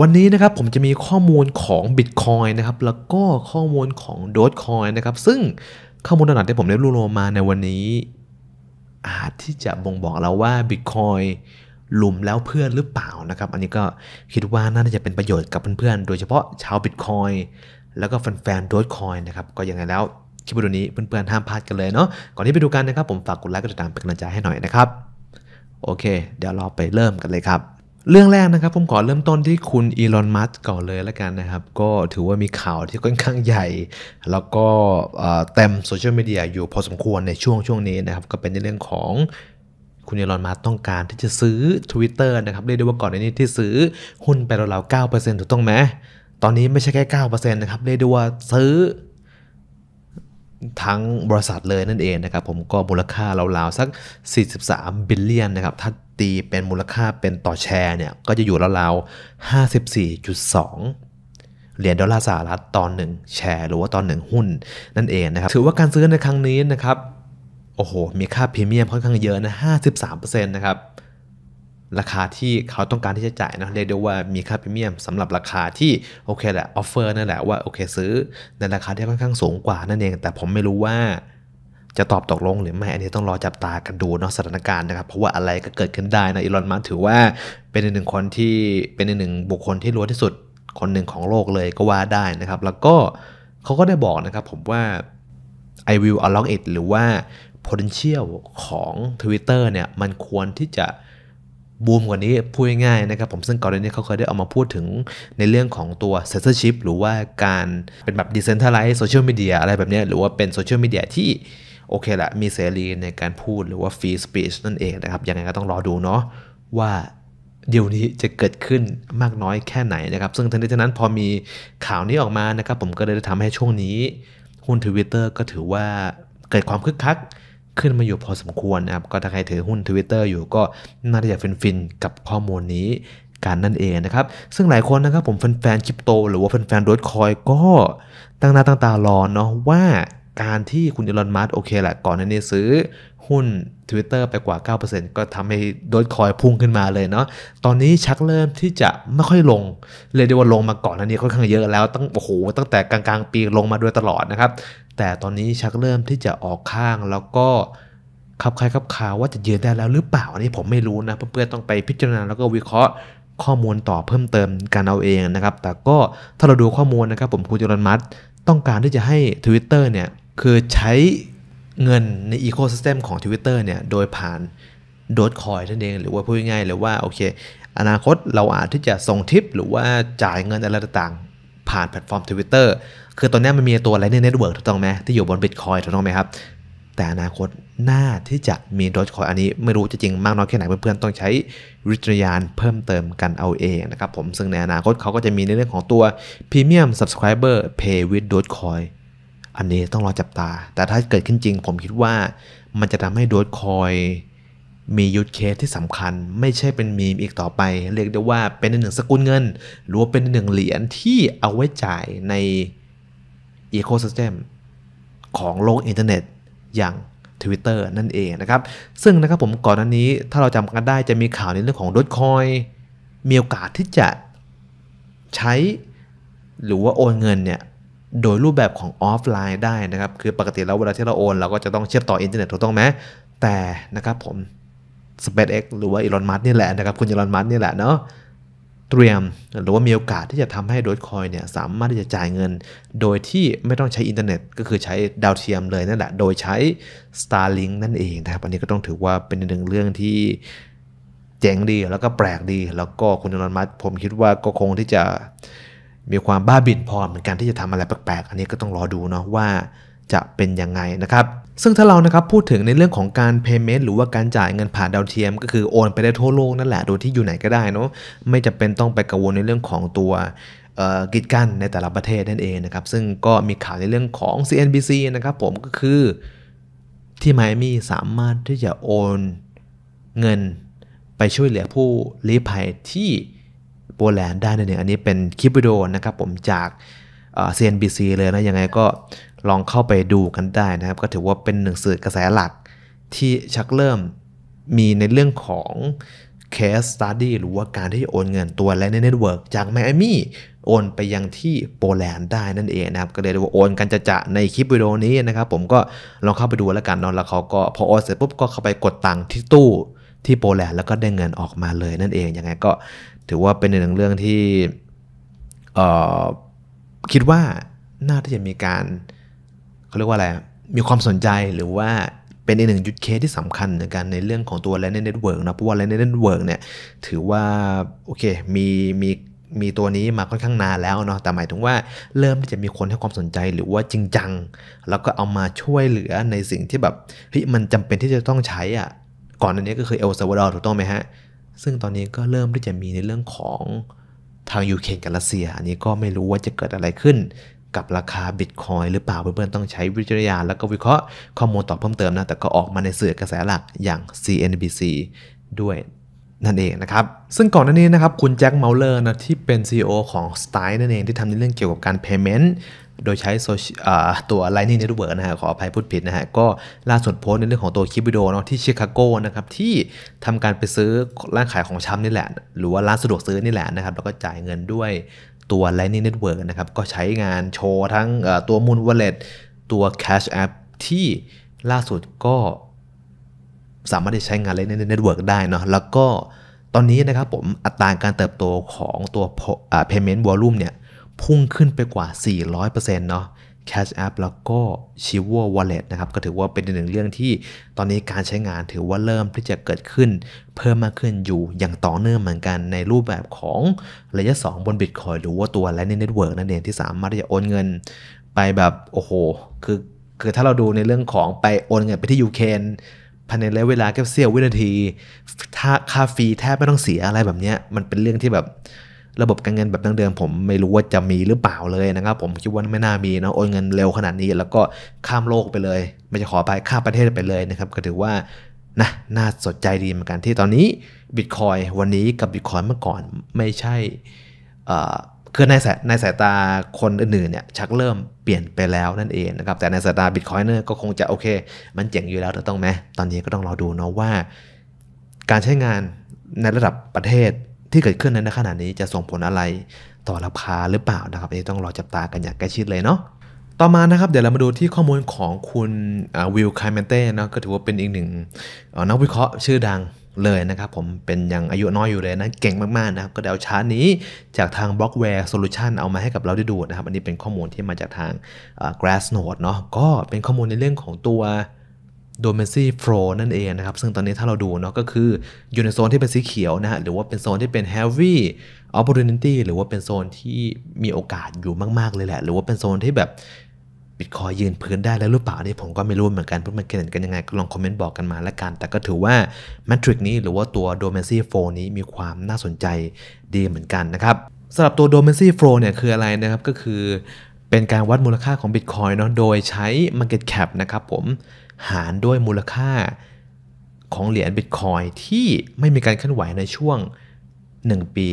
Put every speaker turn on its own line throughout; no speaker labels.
วันนี้นะครับผมจะมีข้อมูลของ Bitcoin นะครับแล้วก็ข้อมูลของ Dogecoin นะครับซึ่งข้อมูลต่างๆที่ผมได้รวบรวมมาในวันนี้อาจที่จะบ่งบอกเราว่า Bitcoin หลุมแล้วเพื่อนหรือเปล่านะครับ อันนี้ก็คิดว่าน่าจะเป็นประโยชน์กับเพื่อนๆโดยเฉพาะชาว Bitcoin แล้วก็แฟนๆโดจคอยนะครับก็ยังไงแล้วคลิปวิดีโอนี้เพื่อนๆห้ามพลาดกันเลยเนาะก่อนที่ไปดูกันนะครับ ผมฝากกดไลค์กดติดตามเป็นกำลังใจให้หน่อยนะครับ โอเค เดี๋ยวเราไปเริ่มกันเลยครับเรื่องแรกนะครับผมขอเริ่มต้นที่คุณอีลอน มัสก่อนเลยแล้วกันนะครับ ก็ถือว่ามีข่าวที่ค่อนข้างใหญ่ แล้วก็เต็มโซเชียลมีเดียอยู่พอสมควรในช่วงช่วงนี้นะครับ ก็เป็นในเรื่องของคุณอีลอน มัสต้องการที่จะซื้อ Twitter นะครับเรียกได้ว่าก่อนในนี้ที่ซื้อหุ้นไปราวๆเก้าเปอร์เซ็นต์ถูกต้องไหมตอนนี้ไม่ใช่แค่เก้าเปอร์เซ็นต์นะครับ เรียกได้ว่าซื้อทั้งบริษัทเลยนั่นเองนะครับผมก็มูลค่าราวๆสัก 43 บิลเลียนนะครับถ้าตีเป็นมูลค่าเป็นต่อแชร์เนี่ยก็จะอยู่ราวๆ54.2 เหรียญดอลลาร์สหรัฐตอนหนึ่งแชร์หรือว่าตอนหนึ่งหุ้นนั่นเองนะครับถือว่าการซื้อในครั้งนี้นะครับโอ้โหมีค่าพรีเมียมค่อนข้างเยอะนะ53%นะครับราคาที่เขาต้องการที่จะจ่ายนะเรียกได้ว่ามีค่าพรีเมียมสำหรับราคาที่โอเคแหละออฟเฟอร์นั่นแหละว่าโอเคซื้อในราคาที่ค่อนข้างสูงกว่านั่นเอง แต่ผมไม่รู้ว่าจะตอบตกลงหรือไม่ อันนี้ต้องรอจับตากันดูเนาะสถานการณ์นะครับ เพราะว่าอะไรก็เกิดขึ้นได้นะ อีลอนมัสถือว่าเป็นหนึ่งคนที่เป็นหนึ่งบุคคลที่รวยที่สุดคนหนึ่งของโลกเลยก็ว่าได้นะครับ แล้วก็เขาก็ได้บอกนะครับผมว่า I will a l o c k it หรือว่า potential ของ Twitter เนี่ยมันควรที่จะบูมกว่านี้พูดง่ายๆนะครับ ผมซึ่งก่อนหน้านี้เขาเคยได้เอามาพูดถึงในเรื่องของตัว censorship หรือว่าการเป็นแบบ decentralized social media อะไรแบบนี้หรือว่าเป็น social media ที่โอเคแหละมีเสรีในการพูดหรือว่าฟรีสปีชนั่นเองนะครับ ยังไงก็ต้องรอดูเนาะว่าเดี๋ยวนี้จะเกิดขึ้นมากน้อยแค่ไหนนะครับ ซึ่งทันทนีทันั้นพอมีข่าวนี้ออกมานะครับ ผมก็เลยได้ทำให้ช่วงนี้หุ้นทวิตเตอร์ก็ถือว่าเกิดความคึกคักขึ้นมาอยู่พอสมควรนะครับ ก็ถ้าใครถือหุ้นทวิตเตอร์อยู่ก็ น่าจะฟินๆกับข้อมูลนี้การนั่นเองนะครับ ซึ่งหลายคนนะครับผมแฟนๆคริปโตหรือว่าแฟนๆดอทคอยก็ตั้งหน้าตั้งตารอเนาะว่าการที่คุณอีลอนมัสโอเคแหละก่อนหน้านี้ซื้อหุ้น Twitter ไปกว่า 9%ก็ทำให้ดอคอยพุ่งขึ้นมาเลยเนาะตอนนี้ชักเริ่มที่จะไม่ค่อยลง เลยเดียวลงมาก่อนหน้านี้ค่อนข้างเยอะแล้วตั้งโอ้โหตั้งแต่กลางๆปีลงมาด้วยตลอดนะครับ แต่ตอนนี้ชักเริ่มที่จะออกข้างแล้วก็ขับใครขับข่าวว่าจะยืนได้แล้ว หรือเปล่าอันนี้ผมไม่รู้นะเพื่อนๆต้องไปพิจารณาแล้วก็วิเคราะห์ข้อมูลต่อเพิ่มเติมกันเอาเองนะครับแต่ก็ถ้าเราดูข้อมูลนะครับ ผมคุณจรันมัดต้องการที่จะให้ Twitter เนี่ย คือใช้เงินในอีโคซิสเต็มของ Twitter เนี่ย โดยผ่าน โดดคอยนั่นเองหรือว่าพูดง่ายๆเลยว่า โอเค อนาคตเราอาจที่จะส่งทิป หรือว่าจ่ายเงินอะไรต่างๆผ่านแพลตฟอร์ม Twitter คือตอนนี้มันมีตัวอะไรเนเน็ตเวิร์กถูกต้องไหมที่อยู่บนบิตคอยถูกต้องไหมครับแต่อนาคตหน้าที่จะมีรถคอยอันนี้ไม่รู้จะจริงมากน้อยแค่ไหนเพื่อนๆ ต้องใช้วิจารณญาณเพิ่มเติมกันเอาเองนะครับผมซึ่งในอนาคตเขาก็จะมีในเรื่องของตัว Premium Subscriber Pay with Dogecoin อันนี้ต้องรอจับตา แต่ถ้าเกิดขึ้นจริงผมคิดว่ามันจะทำให้ d o จคอยมียูทเคสที่สำคัญ ไม่ใช่เป็นมีมอีกต่อไป เรียกได้ว่าเป็นหนึ่งสกุลเงินหรือว่าเป็นหนึ่งเหรียญที่เอาไว้จ่ายในอีโคซิสเต็มของโลกอินเทอร์เน็ตอย่าง Twitter นั่นเองนะครับ ซึ่งนะครับผมก่อนหน้านี้ถ้าเราจำกันได้จะมีข่าวในเรื่องของดอทคอย มีโอกาสที่จะใช้หรือว่าโอนเงินเนี่ย โดยรูปแบบของออฟไลน์ได้นะครับ คือปกติแล้วเวลาที่เราโอน เราก็จะต้องเชื่อมต่ออินเทอร์เน็ตถูกต้องไหมแต่นะครับผม SpaceX หรือว่า Elon Musk นี่แหละนะครับ คุณ Elon Musk นี่แหละเนาะเตรียมหรือว่ามีโอกาสที่จะทำให้โดทคอยเนี่ยสามารถที่จะจ่ายเงิน โดยที่ไม่ต้องใช้อินเทอร์เน็ต ก็คือใช้ดาวเทียมเลยนั่นแหละ โดยใช้ Starlink นั่นเองนะครับอันนี้ก็ต้องถือว่าเป็นหนึ่งเรื่องที่เจ๋งดีแล้วก็แปลกดี แล้วก็คุณนรนมัสผมคิดว่าก็คงที่จะมีความบ้าบิ่นพอเหมือนกันที่จะทำอะไรแปลกๆ อันนี้ก็ต้องรอดูเนาะว่าจะเป็นยังไงนะครับซึ่งถ้าเรานะครับพูดถึงในเรื่องของการ payment หรือว่าการจ่ายเงินผ่านดาวเทียม ก็คือโอน ไปได้ทั่วโลกนั่นแหละ โดยที่อยู่ไหนก็ได้เนาะไม่จำเป็นต้องไปกังวลในเรื่องของตัวกิจกันในแต่ละประเทศนั่นเองนะครับ ซึ่งก็มีข่าวในเรื่องของ CNBC นะครับผมก็คือ ที่ไมมี่สามารถที่จะโอนเงินไปช่วยเหลือผู้ลี้ภัยที่โปแลนด์ได้นั่นเองอันนี้เป็นคลิปวิดีโอนะครับผมจากเนบีซีเลยนะ ยังไงก็ลองเข้าไปดูกันได้นะครับ ก็ถือว่าเป็นหนึ่งสื่อกระแสหลักที่ชักเริ่มมีในเรื่องของ case study หรือว่าการที่โอนเงินตัวและในเน็ตเวิร์กจากไมอามี่โอนไปยังที่โปแลนด์ได้นั่นเองนะครับ ก็เลยว่าโอนกันจะจะในคลิปวิดีโอนี้นะครับ ผมก็ลองเข้าไปดูแล้วกันนอะแล้วเขาก็พอโอนเสร็จปุ๊บ ก็เข้าไปกดตังค์ที่ตู้ที่โปแลนด์แล้วก็ได้เงินออกมาเลยนั่นเองยังไงก็ถือว่าเป็นหนึ่งเรื่องที่เอ่อคิดว่าน่าที่จะมีการเขาเรียกว่าอะไรมีความสนใจหรือว่าเป็นอีกหนึ่งยุทธเคสที่สำคัญในการในเรื่องของตัวแลน์เน็ตเวิร์กนะเพราะว่าแลน์เน็ตเวิร์กเนี่ย ถือว่าโอเคมีมีมีตัวนี้มาค่อนข้างนานแล้วเนาะแต่หมายถึงว่าเริ่มที่จะมีคนให้ความสนใจหรือว่าจริงจัง แล้วก็เอามาช่วยเหลือในสิ่งที่แบบเฮ้ยมันจำเป็นที่จะต้องใช้อะ่ะก่อนอันนี้ก็คือเอลซาวดอร์ถูกต้องไหมฮะ ซึ่งตอนนี้ก็เริ่มที่จะมีในเรื่องของทางยูเครนกับรัสเซียอันนี้ก็ไม่รู้ว่าจะเกิดอะไรขึ้น กับราคาบิตคอยหรือเปล่าเพื่อนๆต้องใช้วิจารณญาณแล้วก็วิเคราะห์ข้อมูลต่อเพิ่มเติมนะ แต่ก็ออกมาในสื่อกระแสหลักอย่าง CNBC ด้วยนั่นเองนะครับ ซึ่งก่อนหน้านี้นะครับคุณแจ็คเมลเลอร์นะที่เป็น CEO ของ s t y l e นั่นเอง ที่ทำในเรื่องเกี่ยวกับการ Payment โดยใช้ตัว Lightning Network นะฮะขออภัยพูดผิดนะฮะก็ล่าสุดโพสในเรื่องของตัวคลิปวิดีโอเนาะที่ชิคาโกนะครับที่ทำการไปซื้อร้านขายของชำนี่แหละ หรือว่าร้านสะดวกซื้อนี่แหละนะครับแล้วก็จ่ายเงินด้วยตัว Lightning Network นะครับก็ใช้งานโชว์ทั้งตัวมูลว Wallet ตัว Cash App ที่ล่าสุดก็ สามารถใช้งาน t นเน็ตเวิร์กได้เนาะแล้วก็ตอนนี้นะครับผมอัตราการเติบโตของตัว payment volume เนี่ยพุ่งขึ้นไปกว่า 400%เนาะ Cash App แล้วก็ Chivo Wallet นะครับ ก็ถือว่าเป็นหนึ่งเรื่องที่ตอนนี้การใช้งานถือว่าเริ่มที่จะเกิดขึ้นเพิ่มมากขึ้นอยู่อย่างต่อเนื่องเหมือนกันในรูปแบบของ ระยะ 2 บน Bitcoin หรือว่าตัว Lightning Network นั่นเองที่สามารถจะโอนเงินไปแบบ โอ้โห คือ คือถ้าเราดูในเรื่องของไปโอนเงินไปที่ยูเครนภายในระยะเวลาแค่เสี้ยววินาที ถ้าค่าฟรีแทบไม่ต้องเสียอะไรแบบนี้ มันเป็นเรื่องที่แบบระบบการเงินแบบดั้งเดิมผมไม่รู้ว่าจะมีหรือเปล่าเลยนะครับ ผมคิดว่าไม่น่ามีนะโอนเงินเร็วขนาดนี้ แล้วก็ข้ามโลกไปเลย ไม่จะขอไปข้ามประเทศไปเลยนะครับ ก็ถือว่านะน่าสนใจดีเหมือนกันที่ตอนนี้บิตคอยวันนี้กับบิตคอยเมื่อก่อนไม่ใช่คือในสายในสายตาคนอื่นๆเนี่ย ชักเริ่มเปลี่ยนไปแล้วนั่นเองนะครับแต่ในสายตาบิตคอยเนอร์ก็คงจะโอเค มันเจ๋งอยู่แล้วถูกต้องไหมตอนนี้ก็ต้องรอดูเนาะว่า การใช้งานในระดับประเทศที่เกิดขึ้นในขณะนี้จะส่งผลอะไรต่อราคาหรือเปล่านะครับอันนี้ต้องรอจับตากันอย่างใกล้ชิดเลยเนาะ ต่อมานะครับ เดี๋ยวเรามาดูที่ข้อมูลของคุณวิลคายเมนเต้นะก็ถือว่าเป็นอีกหนึ่งนักวิเคราะห์ชื่อดังเลยนะครับ ผมเป็นยังอายุน้อยอยู่เลยนะเก่งมากๆนะครับก็เดี๋ยวชาร์ตนี้จากทาง b l o c k w a r e Solution เอามาให้กับเราได้ดูนะครับ อันนี้เป็นข้อมูลที่มาจากทาง g r a s s n o d e เนาะก็เป็นข้อมูลในเรื่องของตัวโดเมนซีโฟ l นั่นเองนะครับ ซึ่งตอนนี้ถ้าเราดูเนาะก็คืออยู่ในโซนที่เป็นสีเขียวนะฮะหรือว่าเป็นโซนที่เป็น Heavy Opportunity หรือว่าเป็นโซนที่มีโอกาสอยู่มาก ๆ เลยแหละ หรือว่าเป็นโซนที่แบบบิตคอยยืนพื้นได้แล้วหรือเปล่านี่ผมก็ไม่รู้เหมือนกันเพราะมันเห็นกันยังไง ก็ลองคอมเมนต์บอกกันมาละกัน แต่ก็ถือว่าแมทริกนี้หรือว่าตัวโดเมนซีโฟ o นี้มีความน่าสนใจดีเหมือนกันนะครับสำหรับตัวโดเมนซีโฟ o เนี่ยคืออะไรนะครับก็คือ เป็นการวัดมูลค่าของบิตคอยเนาะโดยใช้ Market Cap นะครับผมหารด้วยมูลค่าของเหรียญบิตคอยที่ไม่มีการเคลื่อนไหวในช่วง 1 ปี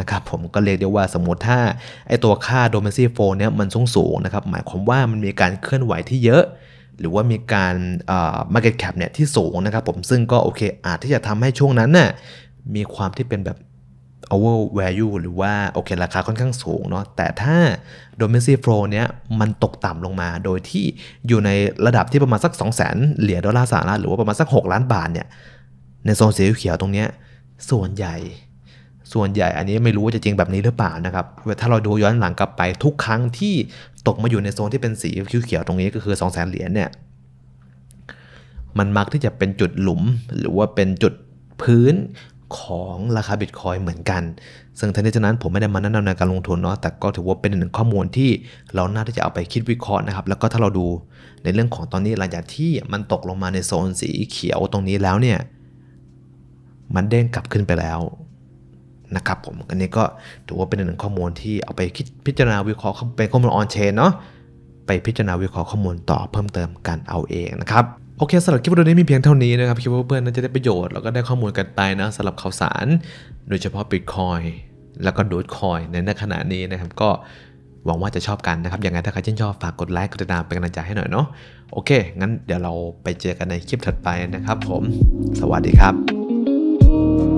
นะครับผมก็เรียกได้ว่าสมมติถ้าไอตัวค่าโดเมนซีโฟนเนี่ยมันสูงสูงนะครับหมายความว่ามันมีการเคลื่อนไหวที่เยอะ หรือว่ามีการมาร์เก็ตแคปเนี่ยที่สูงนะครับผมซึ่งก็โอเคอาจที่จะทำให้ช่วงนั้นน่ะมีความที่เป็นแบบ over value หรือว่า โอเค ราคาค่อนข้างสูงเนาะแต่ถ้า domestic flow เนี้ยมันตกต่ำลงมาโดยที่อยู่ในระดับที่ประมาณสัก 2 0 0 0 0นเหรียญดอลลาร์สหรัฐหรือว่าประมาณสัก 6 ล้านบาทเนี่ยในโซนสีเขียวตรงเนี้ยส่วนใหญ่ส่วนใหญ่อันนี้ไม่รู้ว่าจะจริงแบบนี้หรือเปล่านะครับถ้าเราดูย้อนหลังกลับไปทุกครั้งที่ตกมาอยู่ในโซนที่เป็นสีเขียวๆตรงนี้ก็คือ2 0 0 0 0เหรียญเนี่ยมันมักที่จะเป็นจุดหลุมหรือว่าเป็นจุดพื้นของราคาบิตคอยเหมือนกัน ซึ่งทั้งนี้ทั้งนั้นผมไม่ได้มาแนะนำในการลงทุนเนาะ แต่ก็ถือว่าเป็นหนึ่งข้อมูลที่เราน่าที่จะเอาไปคิดวิเคราะห์นะครับ แล้วก็ถ้าเราดูในเรื่องของตอนนี้หลังจากที่มันตกลงมาในโซนสีเขียวตรงนี้แล้วเนี่ย มันเด้งกลับขึ้นไปแล้วนะครับผมอันนี้ก็ถือว่าเป็นหนึ่งข้อมูลที่เอาไปคิดพิจารณาวิเคราะห์เป็นข้อมูลออนเชนเนาะ ไปพิจารณาวิเคราะห์ข้อมูลต่อ เพิ่มเติมกันเอาเองนะครับโอเคสำหรับคลิปวิดีโอนี้มีเพียงเท่านี้นะครับคิดว่าเพื่อนน่าจะได้ประโยชน์แล้วก็ได้ข้อมูลกันไปนะสำหรับข่าวสารโดยเฉพาะ Bitcoin แล้วก็ดูดคอยในขณะนี้นะครับก็หวังว่าจะชอบกันนะครับยังไงถ้าใครชื่นชอบฝากกดไลค์กดติดตามเป็นกำลังใจให้หน่อยเนาะโอเค งั้นเดี๋ยวเราไปเจอกันในคลิปถัดไปนะครับผม สวัสดีครับ